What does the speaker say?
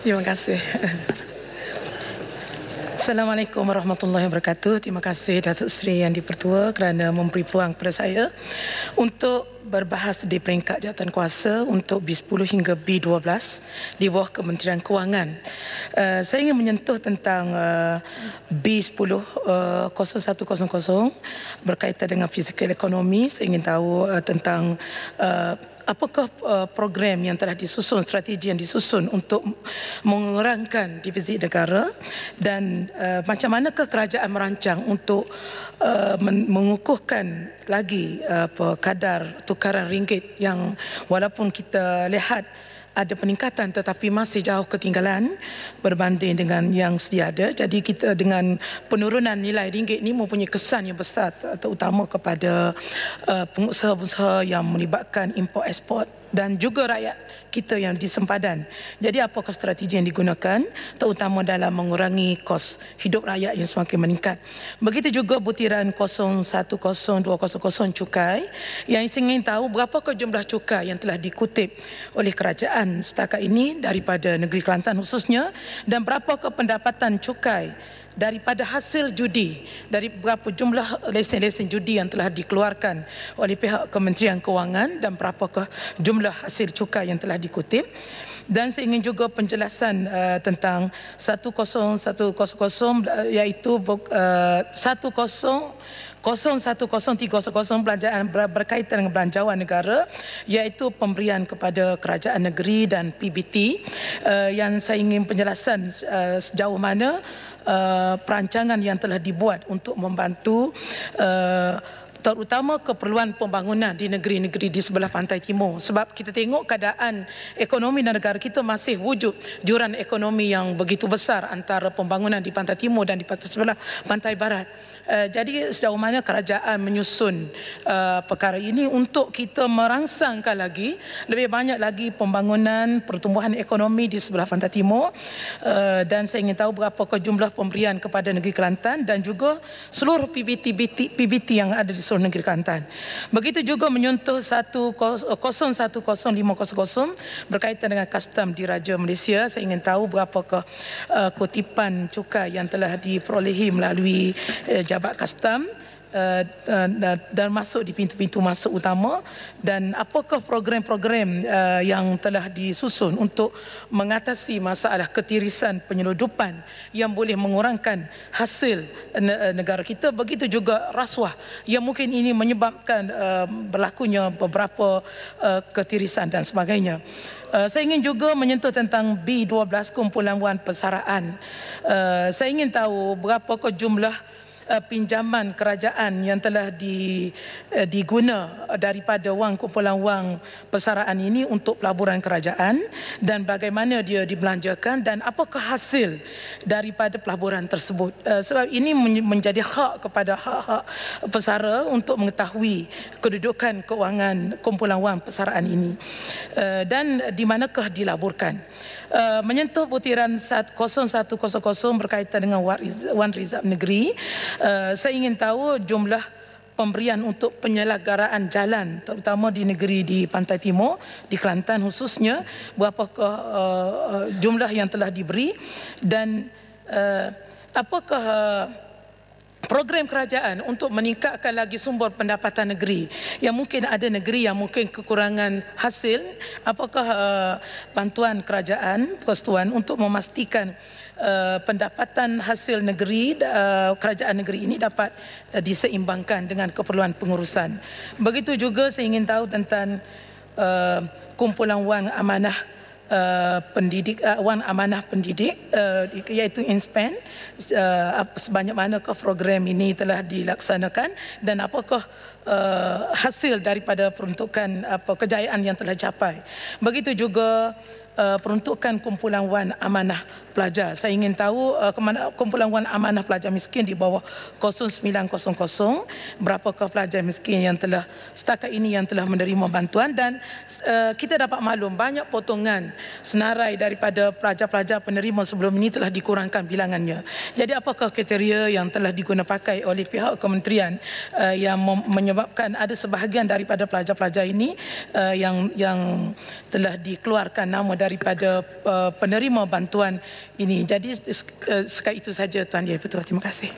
Terima kasih. Assalamualaikum warahmatullahi wabarakatuh. Terima kasih Datuk Seri Yang Dipertua kerana memberi peluang kepada saya untuk berbahas di peringkat jawatan kuasa untuk B10 hingga B12 di bawah Kementerian Kewangan. Uh, saya ingin menyentuh tentang uh, B10 uh, 0100 berkaitan dengan fizikal ekonomi. Saya ingin tahu uh, tentang uh, apakah program yang telah disusun, strategi yang disusun untuk mengurangkan divisi negara dan uh, macam manakah kerajaan merancang untuk uh, mengukuhkan lagi uh, kadar tukar tukaran ringgit yang walaupun kita lihat ada peningkatan tetapi masih jauh ketinggalan berbanding dengan yang sedia ada. Jadi kita dengan penurunan nilai ringgit ini mempunyai kesan yang besar terutama kepada uh, pengusaha-pengusaha yang melibatkan import ekspor dan juga rakyat kita yang di sempadan. Jadi apakah strategi yang digunakan terutama dalam mengurangi kos hidup rakyat yang semakin meningkat. Begitu juga butiran 010200 cukai yang ingin tahu berapa jumlah cukai yang telah dikutip oleh kerajaan keadaan setakat ini daripada negeri Kelantan khususnya dan berapa pendapatan cukai daripada hasil judi dari berapa jumlah lesen-lesen judi yang telah dikeluarkan oleh pihak Kementerian Kewangan dan berapa ke jumlah hasil cukai yang telah dikutip dan saya ingin juga penjelasan uh, tentang 10100 uh, iaitu uh, 10010300 belanjaan berkaitan dengan belanjawan negara iaitu pemberian kepada kerajaan negeri dan PBT uh, yang saya ingin penjelasan uh, sejauh mana uh, perancangan yang telah dibuat untuk membantu uh, terutama keperluan pembangunan di negeri-negeri di sebelah pantai timur sebab kita tengok keadaan ekonomi dan negara kita masih wujud juran ekonomi yang begitu besar antara pembangunan di pantai timur dan di pantai sebelah pantai barat. Eh, jadi sejauh mana kerajaan menyusun eh, perkara ini untuk kita merangsangkan lagi lebih banyak lagi pembangunan pertumbuhan ekonomi di sebelah pantai timur eh, dan saya ingin tahu berapa jumlah pemberian kepada negeri Kelantan dan juga seluruh PBT-PBT yang ada di seluruh negeri Kelantan. Begitu juga menyentuh 010500 eh, berkaitan dengan custom diraja Malaysia. Saya ingin tahu berapa ke eh, kutipan cukai yang telah diperolehi melalui uh, jabat custom. Eh, eh, dan masuk di pintu-pintu masuk utama dan apakah program-program uh, yang telah disusun untuk mengatasi masalah ketirisan penyeludupan yang boleh mengurangkan hasil negara kita begitu juga rasuah yang mungkin ini menyebabkan uh, berlakunya beberapa uh, ketirisan dan sebagainya Uh, saya ingin juga menyentuh tentang B12 kumpulan wan persaraan. Uh, saya ingin tahu berapa jumlah Eh, pinjaman kerajaan yang telah eh, diguna daripada wang kumpulan wang persaraan ini untuk pelaburan kerajaan dan bagaimana dia dibelanjakan dan apakah hasil daripada pelaburan tersebut. Eh, sebab ini menjadi hak kepada hak-hak pesara untuk mengetahui kedudukan keuangan kumpulan wang persaraan ini dan di manakah dilaburkan. Eh, menyentuh butiran 10100 berkaitan dengan Wan Rizab Negeri, uh, saya ingin tahu jumlah pemberian untuk penyelenggaraan jalan terutama di negeri di Pantai Timur di Kelantan khususnya berapakah eh, uh, jumlah yang telah diberi dan uh, apakah uh, program kerajaan untuk meningkatkan lagi sumber pendapatan negeri yang mungkin ada negeri yang mungkin kekurangan hasil apakah uh, bantuan kerajaan persetuan untuk memastikan uh, pendapatan hasil negeri uh, kerajaan negeri ini dapat uh, diseimbangkan dengan keperluan pengurusan begitu juga saya ingin tahu tentang uh, kumpulan wang amanah uh, pendidik uh, wan amanah pendidik uh, iaitu INSPEN uh, sebanyak manakah program ini telah dilaksanakan dan apakah uh, hasil daripada peruntukan apa kejayaan yang telah capai begitu juga uh, peruntukan kumpulan wan amanah pelajar. Saya ingin tahu uh, ke mana kumpulan wan amanah pelajar miskin di bawah 0900 berapakah pelajar miskin yang telah setakat ini yang telah menerima bantuan dan uh, kita dapat maklum banyak potongan senarai daripada pelajar-pelajar penerima sebelum ini telah dikurangkan bilangannya. Jadi apakah kriteria yang telah pakai oleh pihak kementerian uh, yang menyebabkan ada sebahagian daripada pelajar-pelajar ini uh, yang yang telah dikeluarkan nama daripada uh, penerima bantuan ini. Jadi uh, sekat itu saja Tuan Yair Petua. Terima kasih.